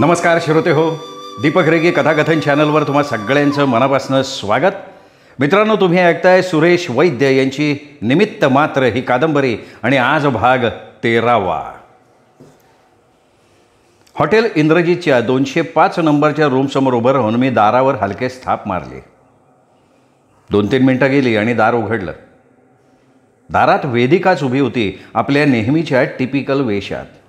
नमस्कार श्रोते हो दीपक रेगे कथाकथन चॅनलवर तुम्हा सगळ्यांचं मनापासून स्वागत मित्रांनो तुम्ही ऐकताय सुरेश वैद्य यांची निमित्त मात्र ही कादंबरी आणि आज भाग तेरावा हॉटेल इंद्रजीतच्या दोनशे पाच नंबरच्या रूमसमोर उभं राहून मी दारावर हलके स्थाप मारले दोन तीन मिनटं गेली आणि दार उघडलं दारात वेदिकाच उभी होती आपल्या नेहमीच्या टिपिकल वेशात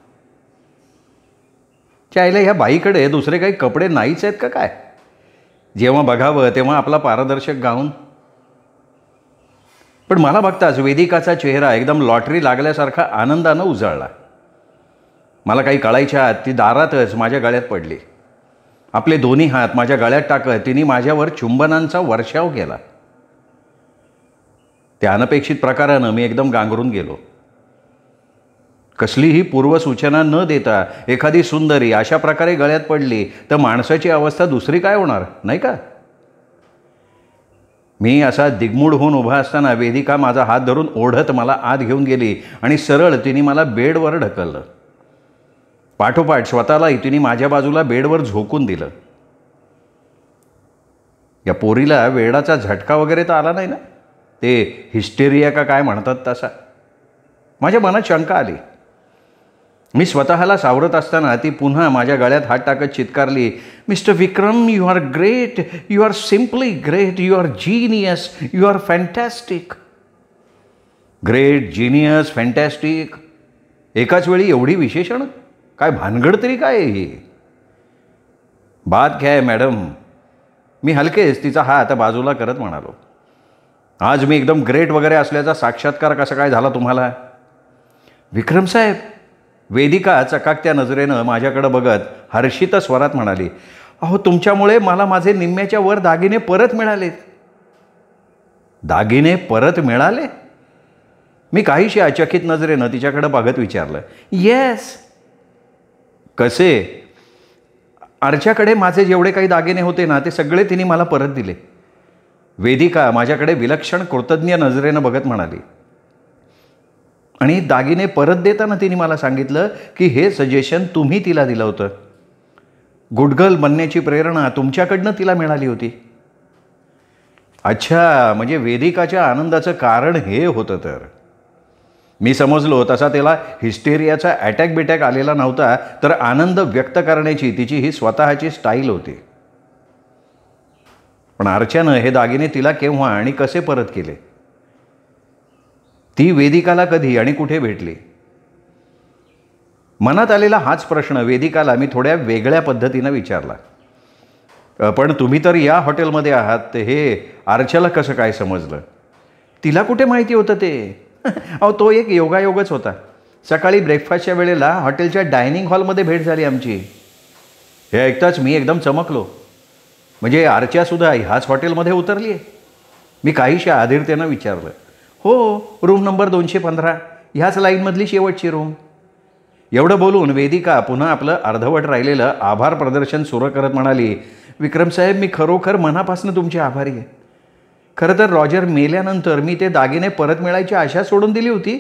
की आईला ह्या बाईकडे दुसरे काही कपडे नाहीच आहेत का काय जेव्हा बघावं तेव्हा आपला पारदर्शक गाऊन पण मला बघताच वेदिकाचा चेहरा एकदम लॉटरी लागल्यासारखा आनंदानं उजळला मला काही कळायच्या आत ती दारातच माझ्या गळ्यात पडली आपले दोन्ही हात माझ्या गळ्यात टाकत तिने माझ्यावर चुंबनांचा वर्षाव केला त्या अनपेक्षित प्रकारानं मी एकदम गांगरून गेलो कसलीही पूर्वसूचना न देता एखादी सुंदरी अशा प्रकारे गळ्यात पडली तर माणसाची अवस्था दुसरी काय होणार नाही का मी असा दिग्मूढ होऊन उभा असताना वेदिका माझा हात धरून ओढत मला आत घेऊन गेली आणि सरळ तिने मला बेडवर ढकललं पाठोपाठ स्वतःलाही तिने माझ्या बाजूला बेडवर झोकून दिलं या पोरीला वेडाचा झटका वगैरे तर आला नाही ना ते हिस्टेरिया का काय म्हणतात तसा माझ्या मनात शंका आली मी स्वतःला सावरत असताना ती पुन्हा माझ्या गळ्यात हात टाकत चित्कारली mister Vikram you are great you are simply great you are genius you are fantastic great genius fantastic एकाच वेळी एवढी विशेषण काय भानगड तरी काय ही बात घ्याय मॅडम मी हलकेच तिचा हात बाजूला करत म्हणालो आज मी एकदम ग्रेट वगैरे असल्याचा साक्षात्कार कसा काय झाला तुम्हाला विक्रम साहेब वेदिका चकाकत्या नजरेनं माझ्याकडं बघत हर्षित स्वरात म्हणाली अहो तुमच्यामुळे मला माझे निम्म्याच्या वर दागिने परत मिळाले दागिने परत मिळाले मी काहीशी अचकित नजरेनं तिच्याकडं बघत विचारलं येस कसे आरच्याकडे माझे जेवढे काही दागिने होते ना ते सगळे तिने मला परत दिले वेदिका माझ्याकडे विलक्षण कृतज्ञ नजरेनं बघत म्हणाली आणि दागिने परत देताना तिने मला सांगितलं की हे सजेशन तुम्ही तिला दिलं होतं गुडगल बनण्याची प्रेरणा तुमच्याकडनं तिला मिळाली होती अच्छा म्हणजे वेदिकाच्या आनंदाचं कारण हे होतं तर मी समजलो तसा त्याला हिस्टेरियाचा अटॅक बिटॅक आलेला नव्हता तर आनंद व्यक्त करण्याची तिची ही स्वतःची स्टाईल होती पण अर्चानं हे दागिने तिला केव्हा आणि कसे परत केले ती वेदिकाला कधी आणि कुठे भेटली मनात आलेला हाच प्रश्न वेदिकाला मी थोड्या वेगळ्या पद्धतीनं विचारला पण तुम्ही तर या हॉटेलमध्ये आहात हे आरच्याला कसं काय समजलं तिला कुठे माहिती होतं ते अहो तो एक योगायोगच होता सकाळी ब्रेकफास्टच्या वेळेला हॉटेलच्या डायनिंग हॉलमध्ये भेट झाली आमची हे ऐकताच मी एकदम चमकलो म्हणजे आरच्यासुद्धा ह्याच हॉटेलमध्ये उतरली आहे मी काहीशा आधीरतेनं विचारलं हो रूम नंबर दोनशे पंधरा ह्याच लाईनमधली शेवटची रूम एवढं बोलून वेदिका पुन्हा आपलं अर्धवट राहिलेलं आभार प्रदर्शन सुरू करत म्हणाली विक्रमसाहेब मी खरोखर मनापासून तुमचे आभारी आहे खरं तर रॉजर मेल्यानंतर मी ते दागिने परत मिळायची आशा सोडून दिली होती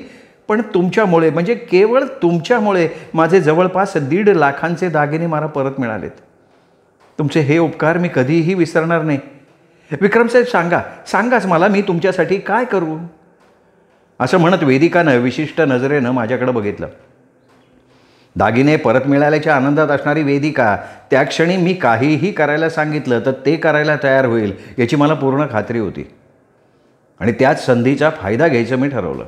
पण तुमच्यामुळे म्हणजे केवळ तुमच्यामुळे माझे जवळपास दीड लाखांचे दागिने मला परत मिळालेत तुमचे हे उपकार मी कधीही विसरणार नाही विक्रमसाहेब सांगा सांगाच मला मी तुमच्यासाठी काय करू असं म्हणत वेदिकानं विशिष्ट नजरेनं माझ्याकडं बघितलं दागिने परत मिळाल्याच्या आनंदात असणारी वेदिका त्या क्षणी मी काहीही करायला सांगितलं तर ते करायला तयार होईल याची मला पूर्ण खात्री होती आणि त्याच संधीचा फायदा घ्यायचं मी ठरवलं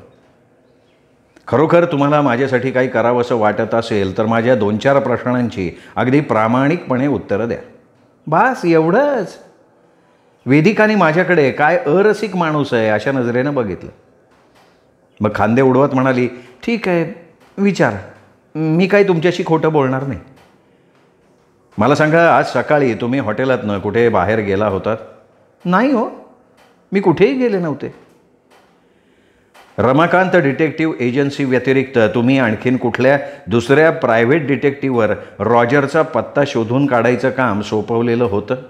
खरोखर तुम्हाला माझ्यासाठी काही करावं असं वाटत असेल तर माझ्या दोन चार प्रश्नांची अगदी प्रामाणिकपणे उत्तरं द्या बास एवढंच वेदिकाने माझ्याकडे काय अरसिक माणूस आहे अशा नजरेनं बघितलं मग खांदे उडवत म्हणाली ठीक आहे विचार मी काही तुमच्याशी खोटं बोलणार नाही मला सांगा आज सकाळी तुम्ही न कुठे बाहेर गेला होतात नाही हो मी कुठेही गेले नव्हते रमाकांत डिटेक्टिव्ह एजन्सी व्यतिरिक्त तुम्ही आणखीन कुठल्या दुसऱ्या प्रायव्हेट डिटेक्टिव्हवर रॉजरचा पत्ता शोधून काढायचं काम सोपवलेलं होतं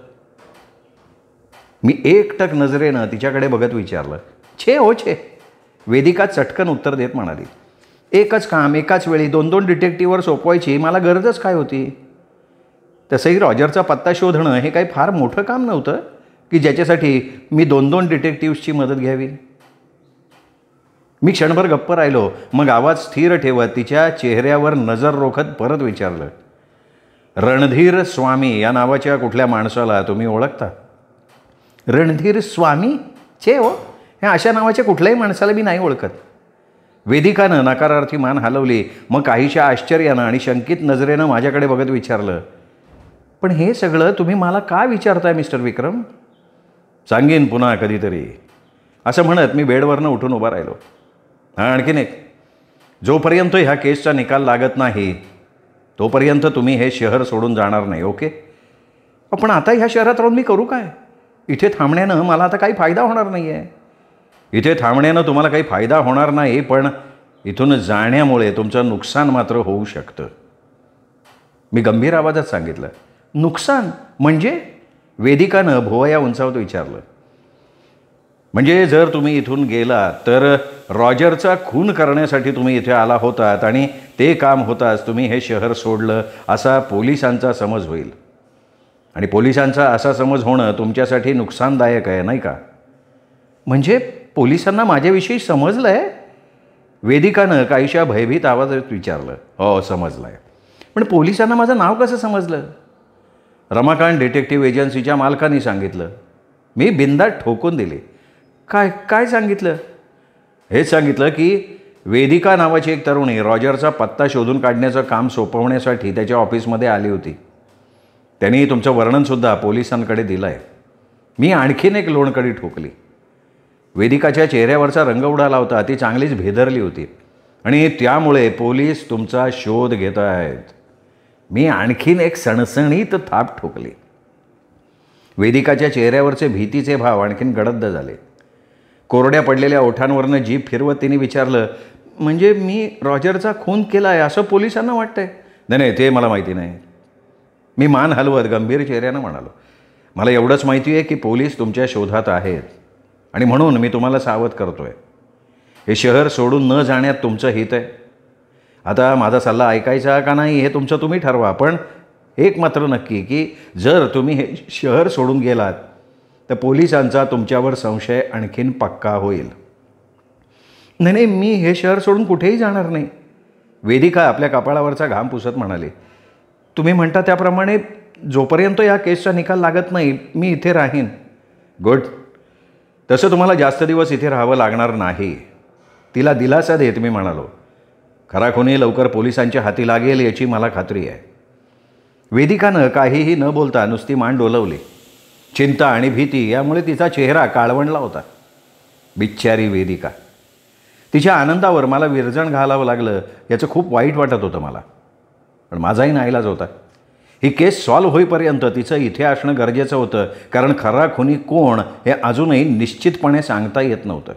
मी एकटक नजरेनं तिच्याकडे बघत विचारलं छे हो छे वेदिका चटकन उत्तर देत म्हणाली एकच काम एकाच वेळी दोन दोन डिटेक्टिव्हवर सोपवायची मला गरजच काय होती तसंही रॉजरचा पत्ता शोधणं हे काही फार मोठं काम नव्हतं की ज्याच्यासाठी मी दोन दोन डिटेक्टिव्सची मदत घ्यावी मी क्षणभर गप्प राहिलो मग आवाज स्थिर ठेवत तिच्या चेहऱ्यावर नजर रोखत परत विचारलं रणधीर स्वामी या नावाच्या कुठल्या माणसाला तुम्ही ओळखता रणधीर स्वामी छे हो हे अशा नावाच्या कुठल्याही माणसाला मी नाही ओळखत वेदिकानं नकारार्थी मान हलवली मग काहीशा आश्चर्यानं आणि शंकित नजरेनं माझ्याकडे बघत विचारलं पण हे सगळं तुम्ही मला का विचारताय मिस्टर विक्रम सांगेन पुन्हा कधीतरी असं म्हणत मी बेडवरनं उठून उभा राहिलो हा आणखीन एक जोपर्यंत ह्या केसचा निकाल लागत नाही तोपर्यंत तुम्ही हे शहर सोडून जाणार नाही ओके पण आता ह्या शहरात राहून मी करू काय इथे थांबण्यानं मला आता काही फायदा होणार नाही आहे इथे थांबण्यानं तुम्हाला काही फायदा होणार नाही पण इथून जाण्यामुळे तुमचं नुकसान मात्र होऊ शकतं मी गंभीर आवाजात सांगितलं नुकसान म्हणजे वेदिकानं भोवया उंचावत विचारलं म्हणजे जर तुम्ही इथून गेला तर रॉजरचा खून करण्यासाठी तुम्ही इथे आला होतात आणि ते काम होताच तुम्ही हे शहर सोडलं असा पोलिसांचा समज होईल आणि पोलिसांचा असा समज होणं तुमच्यासाठी नुकसानदायक आहे नाही का म्हणजे पोलिसांना माझ्याविषयी समजलं आहे वेदिकानं काहीशा भयभीत आवाजात विचारलं हो समजलं आहे पण पोलिसांना माझं नाव कसं समजलं रमाकांत डिटेक्टिव्ह एजन्सीच्या मालकाने सांगितलं मी बिंदात ठोकून दिले काय काय सांगितलं हेच सांगितलं की वेदिका नावाची एक तरुणी रॉजरचा पत्ता शोधून काढण्याचं काम सोपवण्यासाठी त्याच्या ऑफिसमध्ये आली होती त्यांनी तुमचं वर्णनसुद्धा पोलिसांकडे दिलं आहे मी आणखीन एक लोणकडी ठोकली वेदिकाच्या चेहऱ्यावरचा रंग उडाला होता ती चांगलीच भेदरली होती आणि त्यामुळे पोलीस तुमचा शोध घेत आहेत मी आणखीन एक सणसणीत थाप ठोकली वेदिकाच्या चेहऱ्यावरचे भीतीचे भाव आणखीन गडद्द झाले कोरड्या पडलेल्या ओठांवरनं जीप फिरवत तिने विचारलं म्हणजे मी रॉजरचा खून केला आहे असं पोलिसांना वाटतंय नाही नाही ते मला माहिती नाही मी मान हलवत गंभीर चेहऱ्यानं म्हणालो मला एवढंच माहिती आहे की पोलीस तुमच्या शोधात आहेत आणि म्हणून मी तुम्हाला सावध करतो आहे हे शहर सोडून न जाण्यात तुमचं हित आहे आता माझा सल्ला ऐकायचा का नाही हे तुमचं तुम्ही ठरवा पण एक मात्र नक्की की जर तुम्ही हे शहर सोडून गेलात तर पोलिसांचा तुमच्यावर संशय आणखीन पक्का होईल नाही नाही मी हे शहर सोडून कुठेही जाणार नाही वेदिका आपल्या कपाळावरचा घाम पुसत म्हणाली तुम्ही म्हणता त्याप्रमाणे जोपर्यंत या केसचा निकाल लागत नाही मी इथे राहीन गुड तसं तुम्हाला जास्त दिवस इथे राहावं लागणार नाही तिला दिलासा देत मी म्हणालो खरा खुनी लवकर पोलिसांच्या हाती लागेल याची मला खात्री आहे वेदिकानं काहीही न बोलता नुसती मान डोलवली चिंता आणि भीती यामुळे तिचा चेहरा काळवणला होता बिच्चारी वेदिका तिच्या आनंदावर मला विरजण घालावं लागलं याचं खूप वाईट वाटत होतं मला पण माझाही नाईलाज होता ही केस सॉल्व्ह होईपर्यंत तिचं इथे असणं गरजेचं होतं कारण खरा खुनी कोण हे अजूनही निश्चितपणे सांगता येत नव्हतं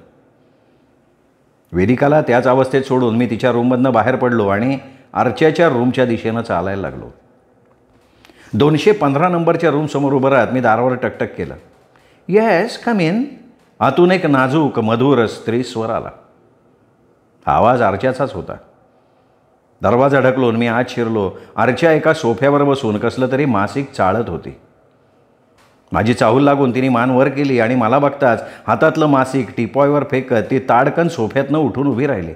वेदिकाला त्याच अवस्थेत सोडून मी तिच्या रूममधनं बाहेर पडलो आणि आरच्याच्या रूमच्या दिशेनं चालायला लागलो दोनशे पंधरा नंबरच्या रूमसमोर उभं राहत मी दारावर टकटक केलं येस कम इन आतून एक नाजूक मधुर स्त्री स्वर आला आवाज आरच्याचाच होता दरवाजा ढकलून मी आत शिरलो आरच्या एका सोफ्यावर बसून कसलं तरी मासिक चाळत होती माझी चाहूल लागून तिने मान वर केली आणि मला बघताच हातातलं मासिक टिपॉयवर फेकत ती ताडकन सोफ्यातनं उठून उभी राहिली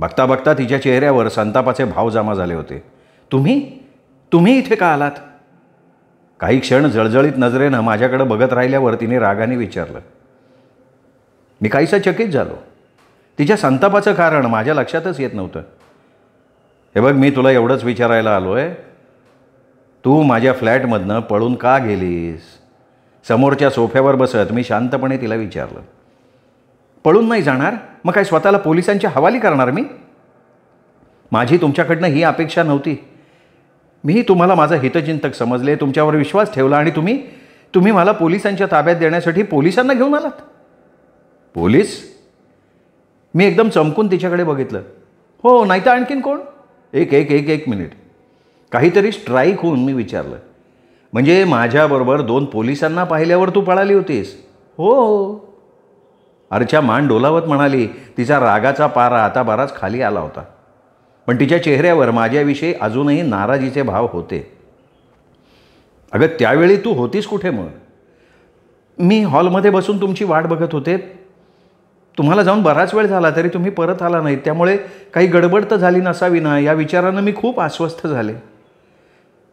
बघता बघता तिच्या चेहऱ्यावर संतापाचे भाव जमा झाले होते तुम्ही तुम्ही इथे का आलात काही क्षण जळजळीत नजरेनं माझ्याकडे बघत राहिल्यावर तिने रागाने विचारलं मी काहीसा चकित झालो तिच्या संतापाचं कारण माझ्या लक्षातच येत नव्हतं हे बघ मी तुला एवढंच विचारायला आलो आहे तू माझ्या फ्लॅटमधनं पळून का गेलीस समोरच्या सोफ्यावर बसत मी शांतपणे तिला विचारलं पळून नाही जाणार मग काय स्वतःला पोलिसांच्या हवाली करणार मी माझी तुमच्याकडनं ही अपेक्षा नव्हती मी तुम्हाला माझं हितचिंतक समजले तुमच्यावर विश्वास ठेवला आणि तुम्ही तुम्ही मला पोलिसांच्या ताब्यात देण्यासाठी पोलिसांना घेऊन आलात पोलीस मी एकदम चमकून तिच्याकडे बघितलं हो नाही तर आणखीन कोण एक एक एक एक मिनिट काहीतरी स्ट्राईक होऊन मी विचारलं म्हणजे माझ्याबरोबर दोन पोलिसांना पाहिल्यावर तू पळाली होतीस हो, हो. अर्चा मान डोलावत म्हणाली तिचा रागाचा पारा आता बराच खाली आला होता पण तिच्या चेहऱ्यावर माझ्याविषयी अजूनही नाराजीचे भाव होते अगं त्यावेळी तू होतीस कुठे मग मी हॉलमध्ये बसून तुमची वाट बघत होते तुम्हाला जाऊन बराच वेळ झाला तरी तुम्ही परत आला नाही त्यामुळे काही गडबड तर झाली नसावी ना या विचारानं मी खूप अस्वस्थ झाले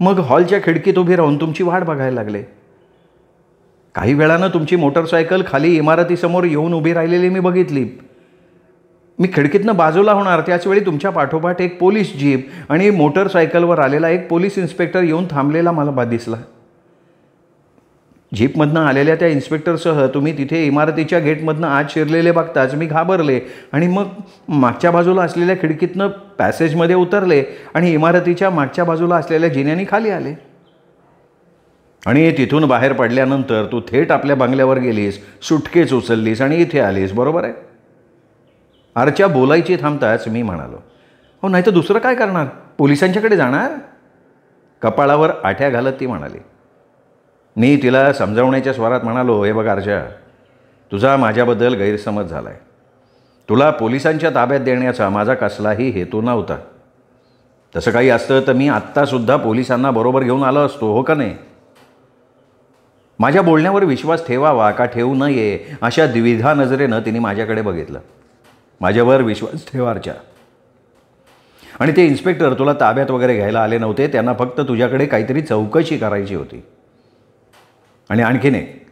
मग हॉलच्या खिडकीत उभी राहून तुमची वाट बघायला लागले काही वेळानं तुमची मोटरसायकल खाली इमारतीसमोर येऊन उभी राहिलेली मी बघितली मी खिडकीतनं बाजूला होणार त्याचवेळी तुमच्या पाठोपाठ एक पोलीस जीप आणि मोटरसायकलवर आलेला एक पोलीस इन्स्पेक्टर येऊन थांबलेला मला बा दिसला जीपमधनं आलेल्या त्या इन्स्पेक्टरसह तुम्ही तिथे इमारतीच्या गेटमधनं आत शिरलेले बघताच मी घाबरले आणि मग मागच्या बाजूला असलेल्या खिडकीतनं पॅसेजमध्ये उतरले आणि इमारतीच्या मागच्या बाजूला असलेल्या जिन्यानी खाली आले आणि तिथून बाहेर पडल्यानंतर तू थेट आपल्या बंगल्यावर गेलीस सुटकेच उचललीस आणि इथे आलीस बरोबर आहे आरच्या बोलायची थांबताच मी म्हणालो हो नाही तर दुसरं काय करणार पोलिसांच्याकडे जाणार कपाळावर आठ्या घालत ती म्हणाली मी तिला समजावण्याच्या स्वरात म्हणालो हे बघा अर्जा तुझा माझ्याबद्दल गैरसमज झाला आहे तुला पोलिसांच्या ताब्यात देण्याचा माझा कसलाही हेतू नव्हता तसं काही असतं तर मी आत्तासुद्धा पोलिसांना बरोबर घेऊन आलो असतो हो का नाही माझ्या बोलण्यावर विश्वास ठेवावा का ठेवू नये अशा द्विधा नजरेनं तिने माझ्याकडे बघितलं माझ्यावर विश्वास ठेवा आणि ते इन्स्पेक्टर तुला ताब्यात वगैरे घ्यायला आले नव्हते त्यांना फक्त तुझ्याकडे काहीतरी चौकशी करायची होती आणि आणखीन एक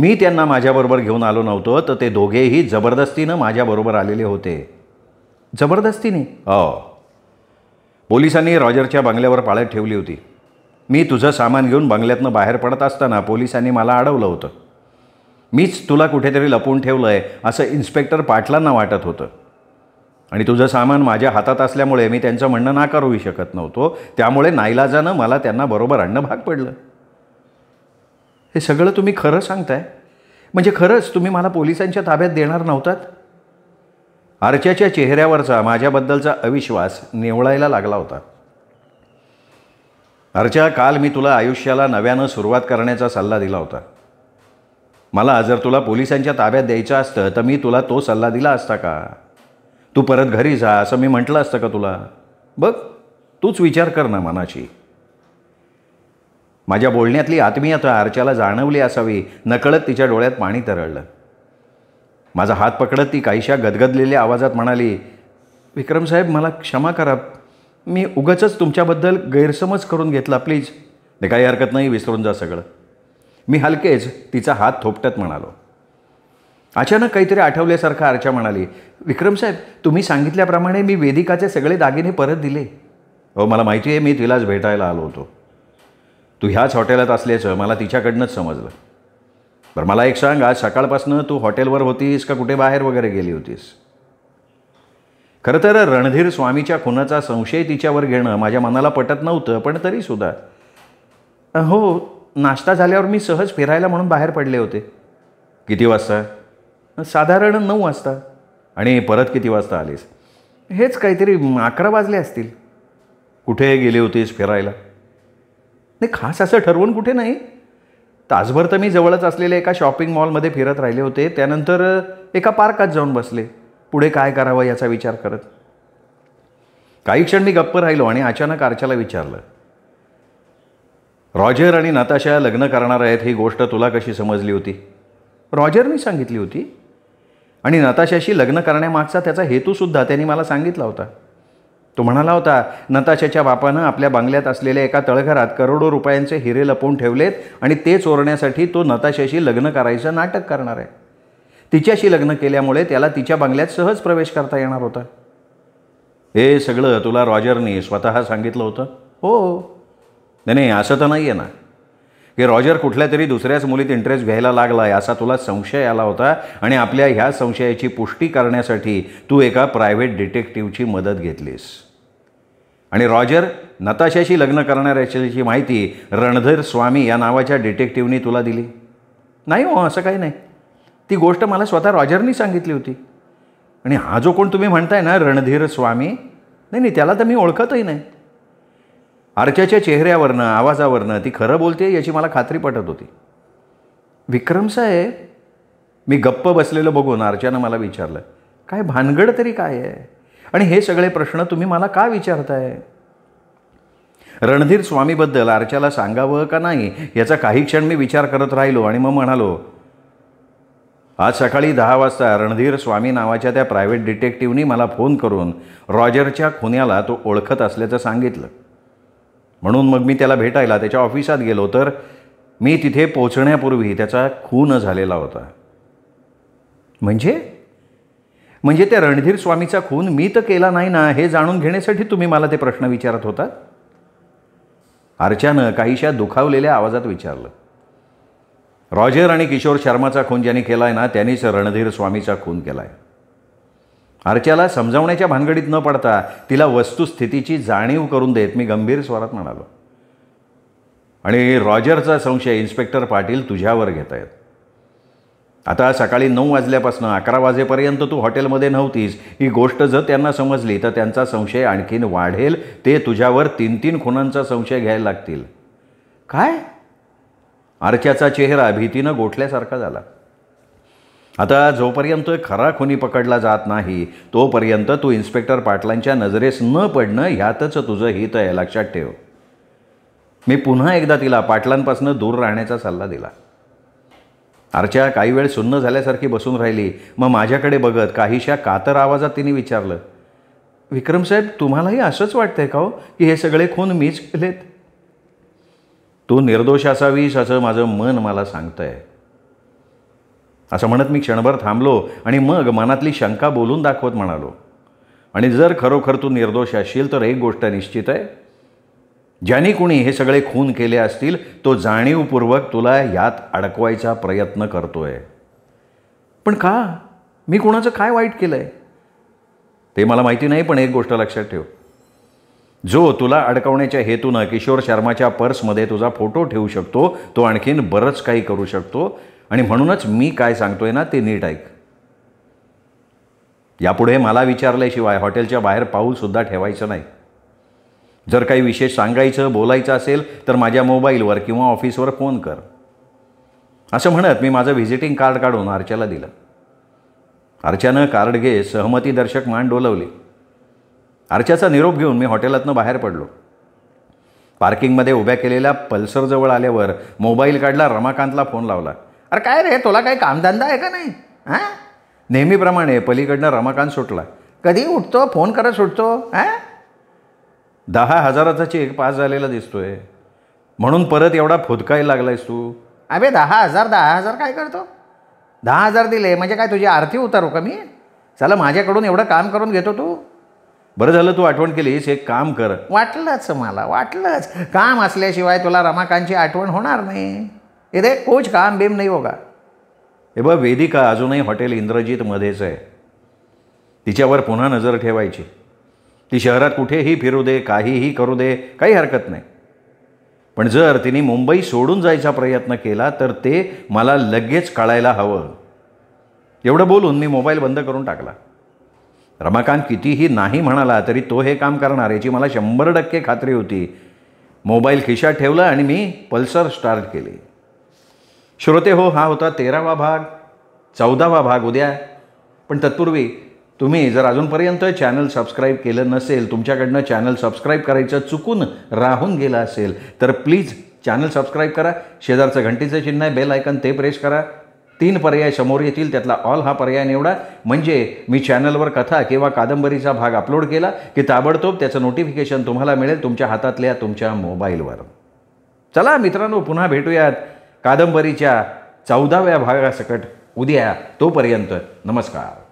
मी त्यांना माझ्याबरोबर घेऊन आलो नव्हतो तर ते दोघेही जबरदस्तीनं माझ्याबरोबर आलेले होते जबरदस्तीने हो पोलिसांनी रॉजरच्या बंगल्यावर पाळत ठेवली होती मी तुझं सामान घेऊन बंगल्यातनं बाहेर पडत असताना पोलिसांनी मला अडवलं होतं मीच तुला कुठेतरी लपवून ठेवलं आहे असं इन्स्पेक्टर पाटलांना वाटत होतं आणि तुझं सामान माझ्या हातात असल्यामुळे मी त्यांचं म्हणणं नाकारूही शकत नव्हतो त्यामुळे नाईलाजानं मला त्यांना बरोबर आणणं भाग पडलं हे सगळं तुम्ही खरं सांगताय म्हणजे खरंच तुम्ही मला पोलिसांच्या ताब्यात देणार नव्हतात आरच्याच्या चेहऱ्यावरचा माझ्याबद्दलचा अविश्वास निवळायला लागला होता अर्चा काल मी तुला आयुष्याला नव्यानं सुरुवात करण्याचा सल्ला दिला होता मला जर तुला पोलिसांच्या ताब्यात द्यायचं असतं तर मी तुला तो सल्ला दिला असता का तू परत घरी जा असं मी म्हटलं असतं का तुला बघ तूच विचार कर ना मनाची माझ्या बोलण्यातली आत्मीयता आरच्याला जाणवली असावी नकळत तिच्या डोळ्यात पाणी तरळलं माझा हात पकडत ती काहीशा गदगदलेल्या आवाजात म्हणाली विक्रमसाहेब मला क्षमा करा मी उगाचच तुमच्याबद्दल गैरसमज करून घेतला प्लीज ते काही हरकत नाही विसरून जा सगळं मी हलकेच तिचा हात थोपटत म्हणालो अचानक काहीतरी आठवल्यासारखं आरच्या म्हणाली विक्रमसाहेब तुम्ही सांगितल्याप्रमाणे मी वेदिकाचे सगळे दागिने परत दिले हो मला माहिती आहे मी तिलाच भेटायला आलो होतो तू ह्याच हॉटेलात असल्याचं मला तिच्याकडनंच समजलं बरं मला एक सांग आज सकाळपासनं तू हॉटेलवर होतीस का कुठे बाहेर वगैरे गेली होतीस खरं तर रणधीर स्वामीच्या खुनाचा संशय तिच्यावर घेणं माझ्या मनाला पटत नव्हतं पण तरीसुद्धा हो नाश्ता झाल्यावर मी सहज फिरायला म्हणून बाहेर पडले होते किती वाजता साधारण नऊ वाजता आणि परत किती वाजता आलीस हेच काहीतरी अकरा वाजले असतील कुठे गेली होतीस फिरायला नाही खास असं ठरवून कुठे नाही तासभर तर मी जवळच असलेल्या एका शॉपिंग मॉलमध्ये फिरत राहिले होते त्यानंतर एका पार्कात जाऊन बसले पुढे काय करावं याचा विचार करत काही क्षण मी गप्प राहिलो आणि अचानक आरच्याला विचारलं रॉजर आणि नताशा लग्न करणार आहेत ही गोष्ट तुला कशी समजली होती रॉजरनी सांगितली होती आणि नताशाशी लग्न करण्यामागचा त्याचा हेतूसुद्धा त्यांनी मला सांगितला होता तो म्हणाला होता नताशाच्या बापानं आपल्या बांगल्यात असलेल्या एका तळघरात करोडो रुपयांचे हिरे लपवून ठेवलेत आणि ते चोरण्यासाठी तो नताशाशी लग्न करायचं नाटक करणार आहे तिच्याशी लग्न केल्यामुळे त्याला तिच्या बांगल्यात सहज प्रवेश करता येणार होता हे सगळं तुला रॉजरनी स्वतः सांगितलं होतं हो नाही असं तर नाही आहे ना की रॉजर कुठल्या तरी दुसऱ्याच मुलीत इंटरेस्ट घ्यायला लागला आहे असा तुला संशय आला होता आणि आपल्या ह्या संशयाची पुष्टी करण्यासाठी तू एका प्रायव्हेट डिटेक्टिव्हची मदत घेतलीस आणि रॉजर नताशाशी लग्न करणार असल्याची माहिती रणधीर स्वामी या नावाच्या डिटेक्टिव्हनी तुला दिली नाही हो असं काही नाही ती गोष्ट मला स्वतः रॉजरनी सांगितली होती आणि हा जो कोण तुम्ही म्हणताय ना रणधीर स्वामी नाही नाही त्याला तर मी ओळखतही नाही आरच्याच्या चेहऱ्यावरनं आवाजावरनं ती खरं बोलते याची मला खात्री पटत होती विक्रम साहेब मी गप्प बसलेलं बघून आर्च्यानं मला विचारलं काय भानगड तरी काय आहे आणि हे सगळे प्रश्न तुम्ही मला का विचारताय रणधीर स्वामीबद्दल आरच्याला सांगावं का नाही याचा काही क्षण मी विचार करत राहिलो आणि मग म्हणालो आज सकाळी दहा वाजता रणधीर स्वामी नावाच्या त्या प्रायव्हेट डिटेक्टिव्हनी मला फोन करून रॉजरच्या खुन्याला तो ओळखत असल्याचं सांगितलं म्हणून मग मी त्याला भेटायला त्याच्या ऑफिसात गेलो तर मी तिथे पोचण्यापूर्वी त्याचा खून झालेला होता म्हणजे म्हणजे त्या रणधीर स्वामीचा खून मी तर केला नाही ना हे जाणून घेण्यासाठी तुम्ही मला ते प्रश्न विचारत होता अर्चानं काहीशा दुखावलेल्या आवाजात विचारलं रॉजर आणि किशोर शर्माचा खून ज्यांनी केला आहे ना त्यांनीच रणधीर स्वामीचा खून केला आहे अर्चाला समजावण्याच्या भानगडीत न पडता तिला वस्तुस्थितीची जाणीव करून देत मी गंभीर स्वरात म्हणालो आणि रॉजरचा संशय इन्स्पेक्टर पाटील तुझ्यावर घेतायत आता सकाळी नऊ वाजल्यापासून अकरा वाजेपर्यंत तू हॉटेलमध्ये नव्हतीस ही गोष्ट जर त्यांना समजली तर त्यांचा संशय आणखीन वाढेल ते तुझ्यावर तीन तीन खुनांचा संशय घ्यायला लागतील काय आरच्याचा चेहरा भीतीनं गोठल्यासारखा झाला आता जोपर्यंत खरा खुनी पकडला जात नाही तोपर्यंत तू इन्स्पेक्टर पाटलांच्या नजरेस न पडणं ह्यातच तुझं हित आहे लक्षात ठेव मी पुन्हा एकदा तिला पाटलांपासून दूर राहण्याचा सल्ला दिला अर्चा काही वेळ सुन्न झाल्यासारखी बसून राहिली मग माझ्याकडे बघत काहीशा कातर आवाजात तिने विचारलं विक्रमसाहेब तुम्हालाही असंच वाटतंय का हो की हे सगळे खून मीच केलेत तू निर्दोष असावीस असं माझं मन मला सांगतंय असं म्हणत मी क्षणभर थांबलो आणि मग मनातली शंका बोलून दाखवत म्हणालो आणि जर खरोखर तू निर्दोष असशील तर एक गोष्ट निश्चित आहे ज्याने कुणी हे सगळे खून केले असतील तो जाणीवपूर्वक तुला यात अडकवायचा प्रयत्न करतोय पण का मी कुणाचं काय वाईट केलं आहे ते मला माहिती नाही पण एक गोष्ट लक्षात ठेव जो तुला अडकवण्याच्या हेतूनं किशोर शर्माच्या पर्समध्ये तुझा फोटो ठेवू शकतो तो आणखीन बरंच काही करू शकतो आणि म्हणूनच मी काय सांगतोय ना ते नीट ऐक यापुढे मला विचारल्याशिवाय हॉटेलच्या बाहेर पाऊलसुद्धा ठेवायचं नाही जर काही विशेष सांगायचं बोलायचं असेल तर माझ्या मोबाईलवर किंवा ऑफिसवर फोन कर असं म्हणत मी माझं व्हिजिटिंग कार्ड काढून अर्चाला दिलं अर्चानं कार्ड घे सहमतीदर्शक मान डोलवली अर्चाचा निरोप घेऊन मी हॉटेलातनं बाहेर पडलो पार्किंगमध्ये उभ्या केलेल्या पल्सरजवळ आल्यावर मोबाईल काढला रमाकांतला फोन लावला अरे काय रे तुला काही कामधंदा आहे का नाही हां नेहमीप्रमाणे पलीकडनं रमाकांत सुटला कधी उठतो फोन करा सुटतो हां दहा हजाराचा चेक पास झालेला दिसतोय म्हणून परत एवढा फुदकायला लागलायस तू अबे दहा हजार दहा हजार काय करतो दहा हजार दिले म्हणजे काय तुझी आरती उतारू का मी चला माझ्याकडून एवढं काम करून घेतो तू बरं झालं तू आठवण केलीस एक काम कर वाटलंच मला वाटलंच काम असल्याशिवाय तुला रमाकांतची आठवण होणार नाही हे रे कोच काम बेम नाही होगा हे बघ वेदिका अजूनही हॉटेल इंद्रजीतमध्येच आहे तिच्यावर पुन्हा नजर ठेवायची ती शहरात कुठेही फिरू दे काहीही करू दे काही हरकत नाही पण जर तिने मुंबई सोडून जायचा प्रयत्न केला तर ते मला लगेच कळायला हवं एवढं बोलून मी मोबाईल बंद करून टाकला रमाकांत कितीही नाही म्हणाला तरी तो हे काम करणार याची मला शंभर टक्के खात्री होती मोबाईल खिशात ठेवला आणि मी पल्सर स्टार्ट केली श्रोते हो हा होता तेरावा भाग चौदावा भाग उद्या पण तत्पूर्वी तुम्ही जर अजूनपर्यंत चॅनल सबस्क्राईब केलं नसेल तुमच्याकडनं चॅनल सबस्क्राईब करायचं चुकून राहून गेलं असेल तर प्लीज चॅनल सबस्क्राईब करा शेजारचं घंटीचं चिन्ह आहे बेल आयकन ते प्रेस करा तीन पर्याय समोर येतील त्यातला ऑल हा पर्याय निवडा म्हणजे मी चॅनलवर कथा किंवा कादंबरीचा भाग अपलोड केला की ताबडतोब त्याचं नोटिफिकेशन तुम्हाला मिळेल तुमच्या हातातल्या तुमच्या मोबाईलवर चला मित्रांनो पुन्हा भेटूयात कादंबरीच्या चौदाव्या भागासकट उद्या तोपर्यंत नमस्कार